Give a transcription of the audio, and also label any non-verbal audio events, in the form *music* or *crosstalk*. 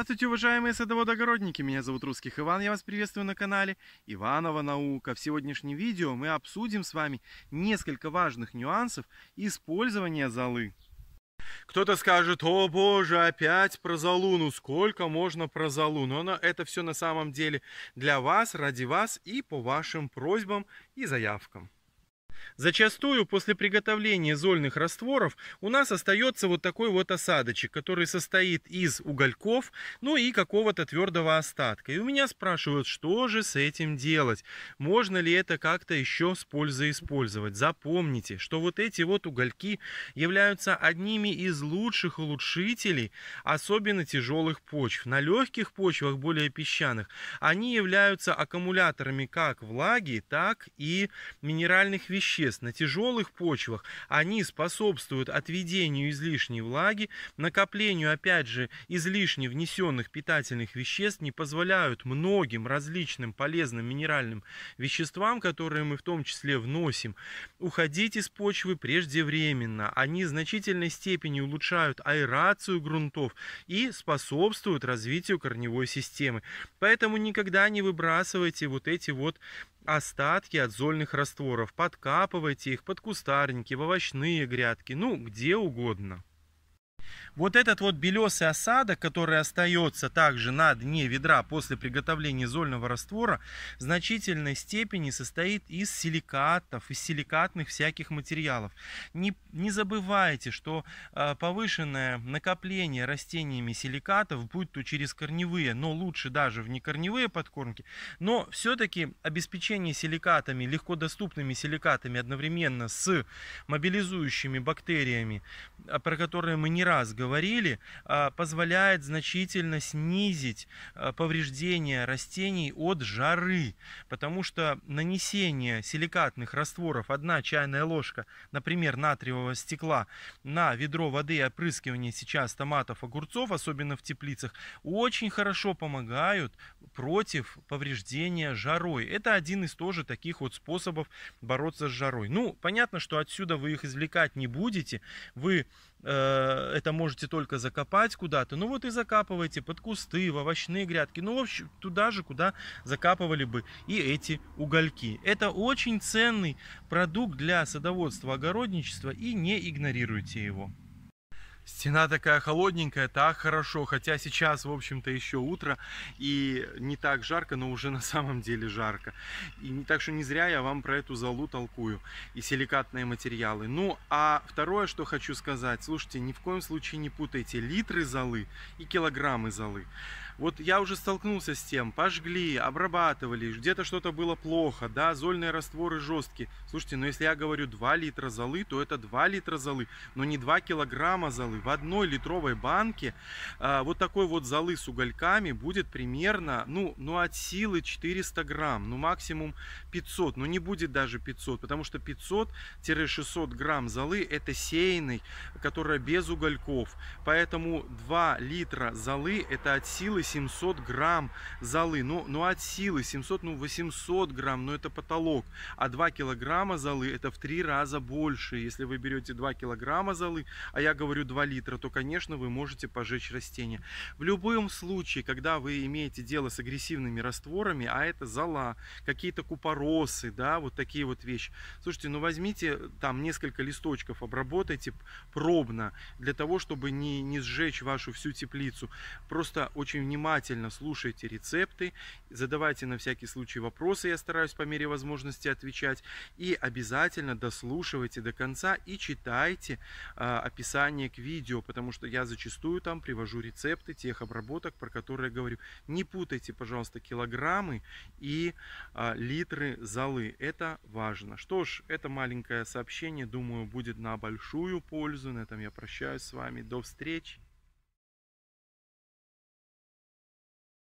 Здравствуйте, уважаемые садоводогородники! Меня зовут Русских Иван, я вас приветствую на канале Иванова Наука. В сегодняшнем видео мы обсудим с вами несколько важных нюансов использования золы. Кто-то скажет, о боже, опять про золу, ну сколько можно про золу? Но оно, это все на самом деле для вас, ради вас и по вашим просьбам и заявкам. Зачастую после приготовления зольных растворов у нас остается вот такой вот осадочек, который состоит из угольков, ну и какого-то твердого остатка. И у меня спрашивают, что же с этим делать? Можно ли это как-то еще с пользой использовать? Запомните, что вот эти вот угольки являются одними из лучших улучшителей, особенно тяжелых почв. На легких почвах, более песчаных, они являются аккумуляторами как влаги, так и минеральных веществ веществ на тяжелых почвах, они способствуют отведению излишней влаги, накоплению, опять же, излишне внесенных питательных веществ, не позволяют многим различным полезным минеральным веществам, которые мы в том числе вносим, уходить из почвы преждевременно. Они в значительной степени улучшают аэрацию грунтов и способствуют развитию корневой системы. Поэтому никогда не выбрасывайте вот эти вот остатки от зольных растворов под капель, закапывайте их под кустарники, в овощные грядки, ну, где угодно. Вот этот вот белесый осадок, который остается также на дне ведра после приготовления зольного раствора, в значительной степени состоит из силикатов, из силикатных всяких материалов. Не, не забывайте, что э, повышенное накопление растениями силикатов, будь то через корневые, но лучше даже в некорневые подкормки, но все-таки обеспечение силикатами, легко доступными силикатами одновременно с мобилизующими бактериями, а, про которые мы не раз говорили, говорили, а, позволяет значительно снизить а, повреждения растений от жары, потому что нанесение силикатных растворов, одна чайная ложка, например, натриевого стекла, на ведро воды и опрыскивание сейчас томатов, огурцов, особенно в теплицах, очень хорошо помогают против повреждения жарой. Это один из тоже таких вот способов бороться с жарой. Ну, понятно, что отсюда вы их извлекать не будете, вы э, это можете можете только закопать куда-то, ну вот и закапывайте под кусты, в овощные грядки, ну в общем туда же, куда закапывали бы и эти угольки. Это очень ценный продукт для садоводства, огородничества и не игнорируйте его. Стена такая холодненькая, так хорошо, хотя сейчас, в общем-то, еще утро, и не так жарко, но уже *laughs* на самом деле жарко. И не так что не зря я вам про эту залу толкую, и силикатные материалы. Ну, а второе, что хочу сказать, слушайте, ни в коем случае не путайте литры золы и килограммы золы. Вот я уже столкнулся с тем, пожгли, обрабатывали, где-то что-то было плохо, да, зольные растворы жесткие. Слушайте, но ну если я говорю 2 литра золы, то это 2 литра золы, но не 2 килограмма золы уголь в одной литровой банке, э, вот такой вот залы с угольками будет примерно, ну, ну от силы 400 грамм, ну максимум 500, но ну, не будет даже 500, потому что 500-600 грамм залы это сеянный, которая без угольков, поэтому 2 литра залы это от силы 700 грамм залы ну, ну от силы 700, ну 800 грамм, но ну, это потолок, а 2 килограмма залы это в 3 раза больше, если вы берете 2 килограмма залы а я говорю 2 литра, то, конечно, вы можете пожечь растение. В любом случае, когда вы имеете дело с агрессивными растворами, а это зола, какие-то купоросы, да, вот такие вот вещи. Слушайте, ну возьмите там несколько листочков, обработайте пробно, для того, чтобы не, не сжечь вашу всю теплицу. Просто очень внимательно слушайте рецепты, задавайте на всякий случай вопросы, я стараюсь по мере возможности отвечать. И обязательно дослушивайте до конца и читайте э, описание к видео видео, потому что я зачастую там привожу рецепты тех обработок, про которые я говорю. Не путайте, пожалуйста, килограммы и а, литры золы. Это важно. Что ж, это маленькое сообщение, думаю, будет на большую пользу. На этом я прощаюсь с вами. До встречи!